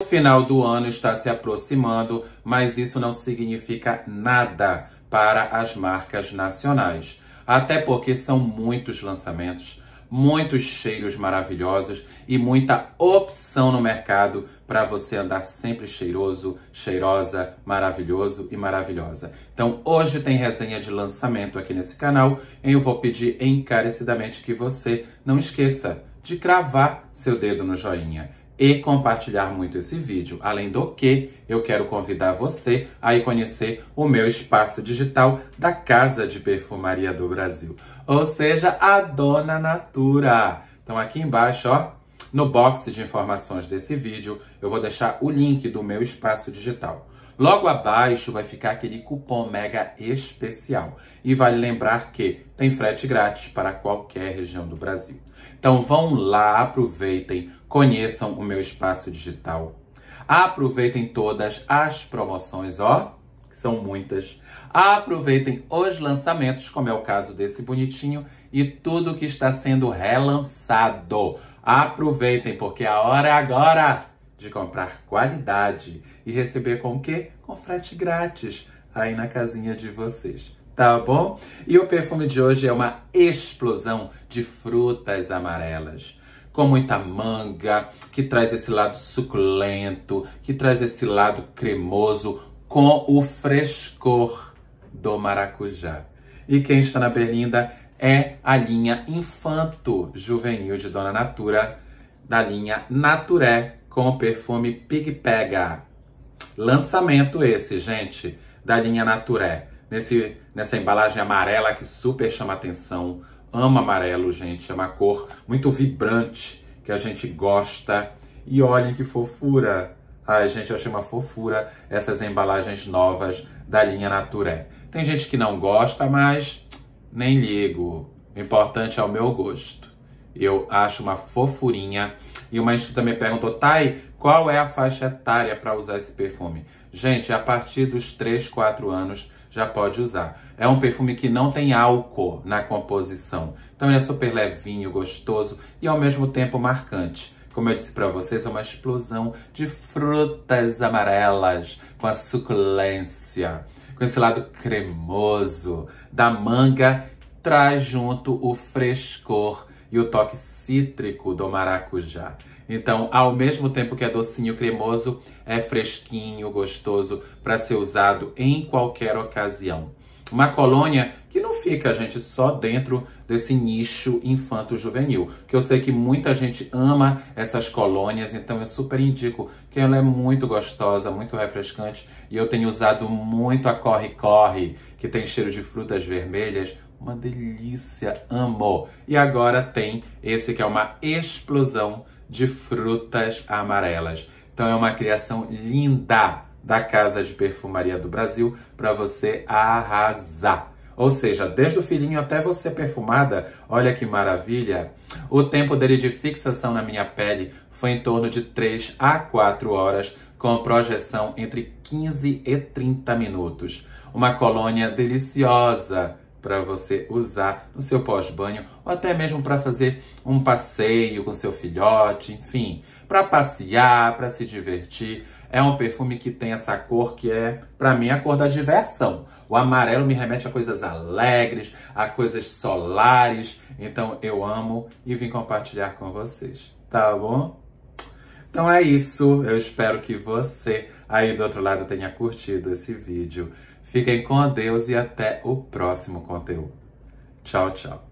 O final do ano está se aproximando, mas isso não significa nada para as marcas nacionais. Até porque são muitos lançamentos, muitos cheiros maravilhosos e muita opção no mercado para você andar sempre cheiroso, cheirosa, maravilhoso e maravilhosa. Então hoje tem resenha de lançamento aqui nesse canal e eu vou pedir encarecidamente que você não esqueça de cravar seu dedo no joinha e compartilhar muito esse vídeo. Além do que, eu quero convidar você a ir conhecer o meu espaço digital da Casa de Perfumaria do Brasil, ou seja, a Dona Natura. Então aqui embaixo, ó, no box de informações desse vídeo, eu vou deixar o link do meu espaço digital. Logo abaixo vai ficar aquele cupom mega especial. E vale lembrar que tem frete grátis para qualquer região do Brasil. Então vão lá, aproveitem, conheçam o meu espaço digital. Aproveitem todas as promoções, ó, que são muitas. Aproveitem os lançamentos, como é o caso desse bonitinho, e tudo que está sendo relançado. Aproveitem, porque a hora é agora de comprar qualidade e receber com o quê? Com frete grátis aí na casinha de vocês. Tá bom? E o perfume de hoje é uma explosão de frutas amarelas com muita manga, que traz esse lado suculento, que traz esse lado cremoso com o frescor do maracujá. E quem está na berlinda é a linha Infanto Juvenil de Dona Natura, da linha Naturé, com o perfume Pig Pega. Lançamento esse, gente, da linha Naturé. Nesse, nessa embalagem amarela que super chama atenção. Ama amarelo, gente. É uma cor muito vibrante, que a gente gosta. E olhem que fofura. Ai, gente, eu achei uma fofura essas embalagens novas da linha Naturé. Tem gente que não gosta, mas nem ligo. O importante é o meu gosto. Eu acho uma fofurinha. E uma inscrita me perguntou, Thay, qual é a faixa etária para usar esse perfume? Gente, a partir dos 3, 4 anos já pode usar. É um perfume que não tem álcool na composição. Então ele é super levinho, gostoso e ao mesmo tempo marcante. Como eu disse para vocês, é uma explosão de frutas amarelas com a suculência com esse lado cremoso da manga, traz junto o frescor e o toque cítrico do maracujá. Então, ao mesmo tempo que é docinho cremoso, é fresquinho, gostoso para ser usado em qualquer ocasião uma colônia que não fica, gente, só dentro desse nicho infanto-juvenil. Que eu sei que muita gente ama essas colônias, então eu super indico que ela é muito gostosa, muito refrescante. E eu tenho usado muito a Corre Corre, que tem cheiro de frutas vermelhas. Uma delícia, amo! E agora tem esse que é uma explosão de frutas amarelas. Então é uma criação linda! da Casa de Perfumaria do Brasil para você arrasar. Ou seja, desde o filhinho até você perfumada, olha que maravilha! O tempo dele de fixação na minha pele foi em torno de 3 a 4 horas, com projeção entre 15 e 30 minutos. Uma colônia deliciosa para você usar no seu pós-banho ou até mesmo para fazer um passeio com seu filhote, enfim, para passear, para se divertir é um perfume que tem essa cor que é, para mim, a cor da diversão. O amarelo me remete a coisas alegres, a coisas solares. Então eu amo e vim compartilhar com vocês, tá bom? Então é isso. Eu espero que você aí do outro lado tenha curtido esse vídeo. Fiquem com Deus e até o próximo conteúdo. Tchau, tchau.